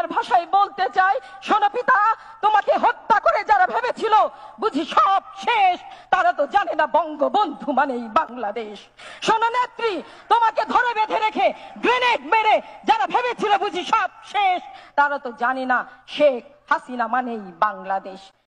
বাংলার ভাষায় বলতে চাই শোনো পিতা তোমাকে হত্যা করে যারা ভেবেছিল বুঝি সব শেষ তারা তো জানে না বঙ্গবন্ধু মানেই বাংলাদেশ শোনো নেত্রী তোমাকে ধরে বেঁধে রেখে গ্রেনেড মেরে যারা ভেবেছিল বুঝি সব শেষ তারা তো জানে না শেখ হাসিনা মানেই বাংলাদেশ